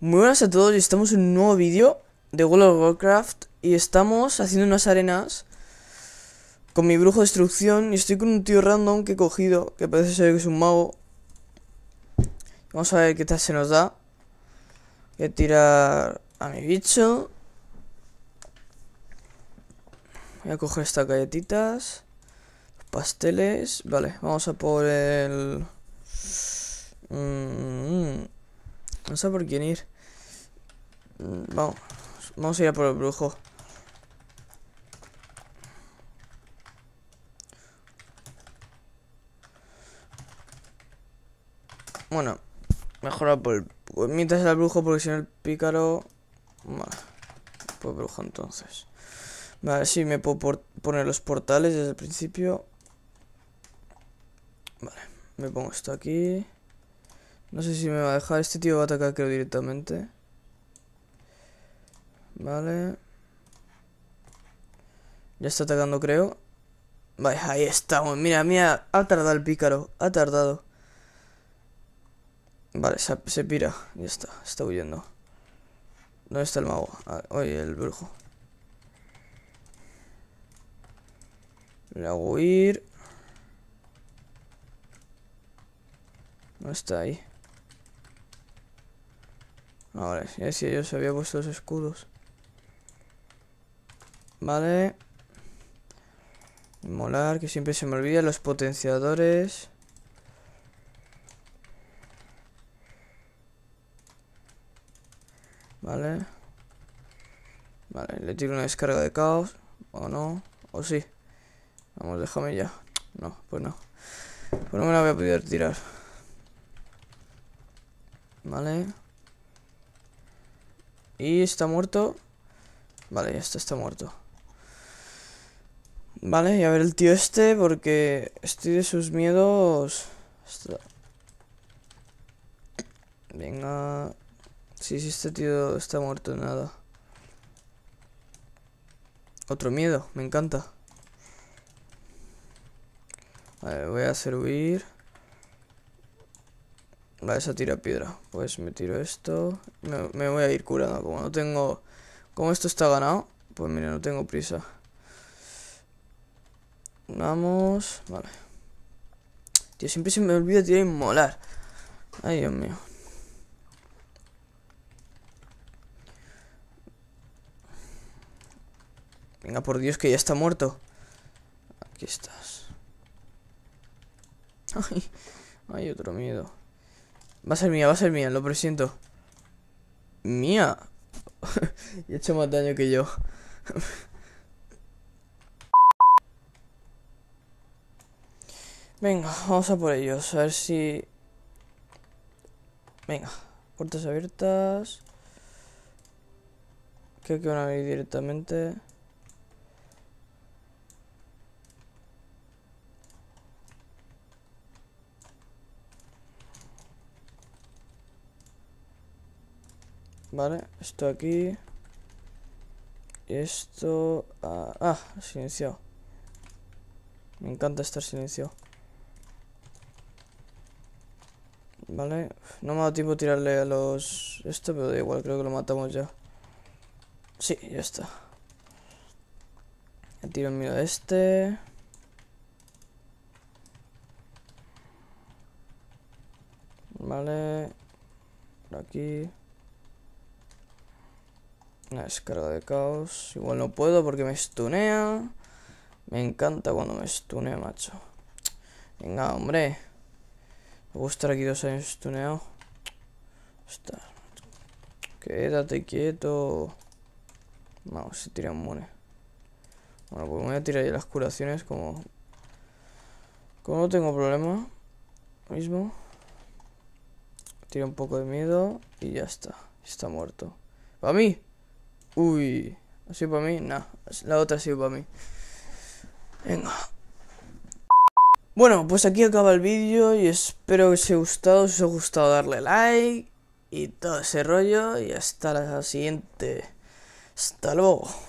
Muy buenas a todos y estamos en un nuevo vídeo de World of Warcraft y estamos haciendo unas arenas con mi brujo de destrucción y estoy con un tío random que he cogido, que parece ser que es un mago. Vamos a ver qué tal se nos da. Voy a tirar a mi bicho. Voy a coger estas galletitas. Pasteles. Vale, vamos a por el... Mmm. No sé por quién ir. Mm, vamos. Vamos a ir a por el brujo. Bueno, mejor por Mientras el brujo, porque si no el pícaro... Vale, pues brujo entonces. Vale, si me puedo poner los portales desde el principio. Vale, me pongo esto aquí. No sé si me va a dejar. Este tío va a atacar, creo, directamente. Vale. Ya está atacando, creo. Vale, ahí estamos. Mira, mira. Ha tardado el pícaro. Ha tardado. Vale, se, pira. Ya está. Está huyendo. ¿Dónde está el mago? Ah, oye, el brujo. Le hago huir. No está ahí. Ahora, ya si ellos había puesto los escudos. Vale. Molar, que siempre se me olvida. Los potenciadores. Vale. Vale, le tiro una descarga de caos. O no. O sí. Vamos, déjame ya. No, pues no. Pues no me la voy a poder tirar. Vale. Y está muerto. Vale, ya está, está muerto. Vale, y a ver el tío este, porque estoy de sus miedos. Venga. Sí, sí, este tío está muerto, nada. Otro miedo, me encanta. Vale, voy a hacer huir. Vale, esa tira piedra. Pues me tiro esto. Me, voy a ir curando. Como no tengo... Como esto está ganado, pues mira, no tengo prisa. Vamos. Vale. Tío, siempre se me olvida tirar molar Ay, Dios mío. Venga, por Dios, que ya está muerto. Aquí estás. Ay, hay otro miedo. Va a ser mía, va a ser mía, lo presiento. Mía. y he hecho más daño que yo. Venga, vamos a por ellos. A ver si... Venga, puertas abiertas. Creo que van a venir directamente. Vale, esto aquí. Esto... Ah, ah, Me encanta estar silencio Vale, no me ha dado tiempo tirarle a los... Esto, pero da igual, creo que lo matamos ya. Sí, ya está. Le tiro miedo a este. Vale. Por aquí. Una descarga de caos. Igual no puedo porque me estunea. Me encanta cuando me stunea, macho. Venga, hombre. Me gusta aquí dos años stuneado... Quédate quieto. Vamos, se tira un Bueno, pues me voy a tirar ya las curaciones como... Como no tengo problema. Mismo. Tira un poco de miedo y ya está. Está muerto. ¡A mí! Uy, sido para mí? No, la otra sido para mí. Venga. Bueno, pues aquí acaba el vídeo y espero que os haya gustado. Si os ha gustado, darle like y todo ese rollo. Y hasta la siguiente. Hasta luego.